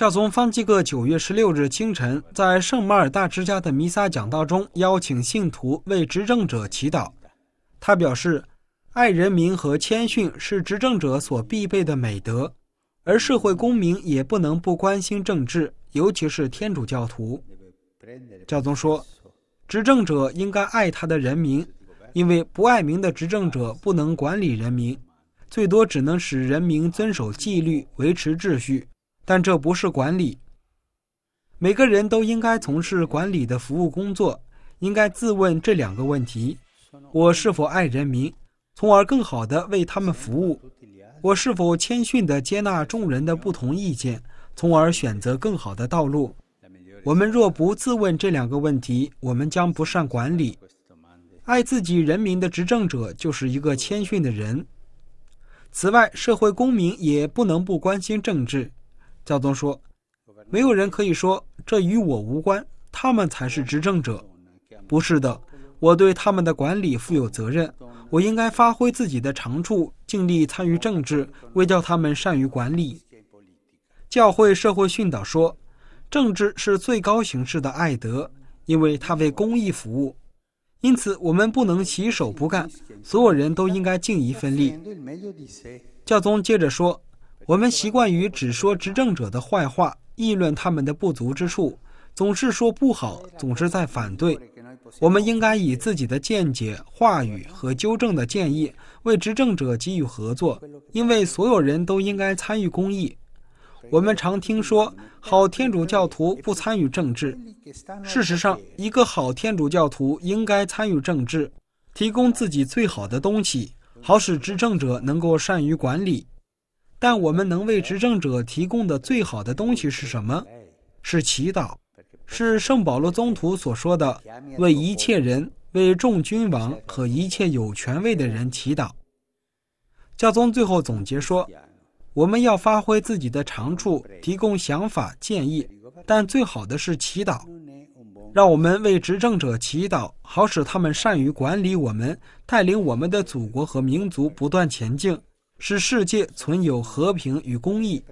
教宗方济各九月十六日清晨在圣马尔大之家的弥撒讲道中，邀请信徒为执政者祈祷。他表示，爱人民和谦逊是执政者所必备的美德，而社会公民也不能不关心政治，尤其是天主教徒。教宗说，执政者应该爱他的人民，因为不爱民的执政者不能管理人民，最多只能使人民遵守纪律、维持秩序。但这不是管理。每个人都应该从事管理的服务工作，应该自问这两个问题：我是否爱人民，从而更好地为他们服务？我是否谦逊地接纳众人的不同意见，从而选择更好的道路？我们若不自问这两个问题，我们将不善管理。爱自己人民的执政者就是一个谦逊的人。此外，社会公民也不能不关心政治。教宗说：“没有人可以说这与我无关，他们才是执政者。不是的，我对他们的管理负有责任。我应该发挥自己的长处，尽力参与政治，为教他们善于管理。教会社会训导说，政治是最高形式的爱德，因为它为公益服务。因此，我们不能洗手不干，所有人都应该尽一份力。”教宗接着说。我们习惯于只说执政者的坏话，议论他们的不足之处，总是说不好，总是在反对。我们应该以自己的见解、话语和纠正的建议为执政者给予合作，因为所有人都应该参与公益。我们常听说好天主教徒不参与政治，事实上，一个好天主教徒应该参与政治，提供自己最好的东西，好使执政者能够善于管理。但我们能为执政者提供的最好的东西是什么？是祈祷，是圣保罗宗徒所说的“为一切人、为众君王和一切有权位的人祈祷”。教宗最后总结说：“我们要发挥自己的长处，提供想法建议，但最好的是祈祷。让我们为执政者祈祷，好使他们善于管理我们，带领我们的祖国和民族不断前进。”使世界存有和平与公义。